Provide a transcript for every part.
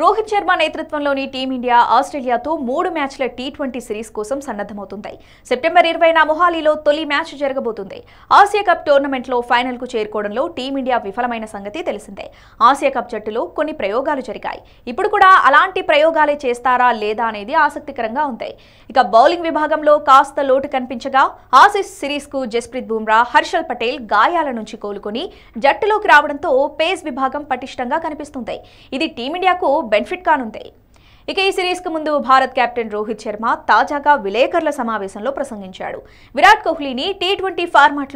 రోహిత్ శర్మ నేతృత్వంలోని టీమిండియా ఆస్ట్రేలియాతో మూడు మ్యాచ్ల టీ ట్వంటీ సిరీస్ కోసం సన్నద్దమవుతుంది సెప్టెంబర్ ఇరవైన మొహాలీలో తొలి మ్యాచ్ జరగబోతుంది ఆసియా కప్ టోర్నమెంట్లో ఫైనల్కు చేరుకోవడంలో టీమిండియా విఫలమైన సంగతి తెలిసిందే ఆసియా కప్ జట్టులో కొన్ని ప్రయోగాలు జరిగాయి ఇప్పుడు కూడా అలాంటి ప్రయోగాలే చేస్తారా లేదా అనేది ఆసక్తికరంగా ఉంది ఇక బౌలింగ్ విభాగంలో కాస్త లోటు కనిపించగా ఆసిస్ సిరీస్కు జస్ప్రీత్ బుమ్రా హర్షల్ పటేల్ గాయాల నుంచి కోలుకుని జట్టులోకి రావడంతో పేస్ విభాగం పటిష్టంగా కనిపిస్తుంది ఇది టీమిండియాకు బెనిఫిట్ కానుంది ఇక ఈ సిరీస్కు ముందు భారత్ కెప్టెన్ రోహిత్ శర్మ తాజాగా విలేకరుల సమావేశంలో ప్రసంగించాడు విరాట్ కోహ్లీని టీ ట్వంటీ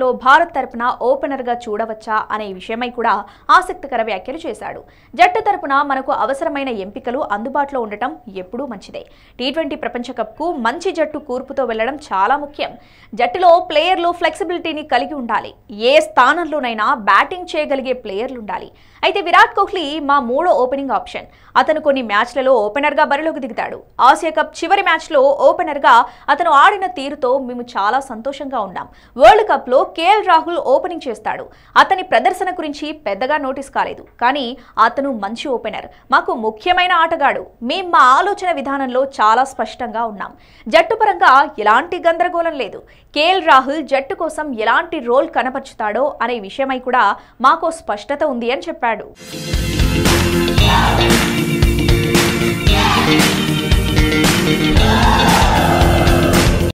లో భారత్ తరపున ఓపెనర్ గా చూడవచ్చా అనే విషయమై కూడా ఆసక్తికర వ్యాఖ్యలు చేశాడు జట్టు తరపున మనకు అవసరమైన ఎంపికలు అందుబాటులో ఉండటం ఎప్పుడూ మంచిదే టీ ట్వంటీ ప్రపంచ కప్కు మంచి జట్టు కూర్పుతో వెళ్లడం చాలా ముఖ్యం జట్టులో ప్లేయర్లు ఫ్లెక్సిబిలిటీని కలిగి ఉండాలి ఏ స్థానంలోనైనా బ్యాటింగ్ చేయగలిగే ప్లేయర్లు ఉండాలి అయితే విరాట్ కోహ్లీ మా మూడో ఓపెనింగ్ ఆప్షన్ అతను కొన్ని మ్యాచ్లలో ఓపెనర్గా ఓపెనర్గా బరిలోకి దిగుతాడు ఆసియా కప్ చివరి మ్యాచ్లో ఓపెనర్గా అతను ఆడిన తీరుతో మేము చాలా సంతోషంగా ఉన్నాం వరల్డ్ కప్లో కేఎల్ రాహుల్ ఓపెనింగ్ చేస్తాడు అతని ప్రదర్శన గురించి పెద్దగా నోటీస్ కాలేదు కానీ అతను మంచి ఓపెనర్ మాకు ముఖ్యమైన ఆటగాడు మేం మా ఆలోచన విధానంలో చాలా స్పష్టంగా ఉన్నాం జట్టు పరంగా ఎలాంటి గందరగోళం లేదు కేఎల్ రాహుల్ జట్టు కోసం ఎలాంటి రోల్ కనపరుచుతాడో అనే విషయమై కూడా మాకు స్పష్టత ఉంది అని చెప్పాడు Bye.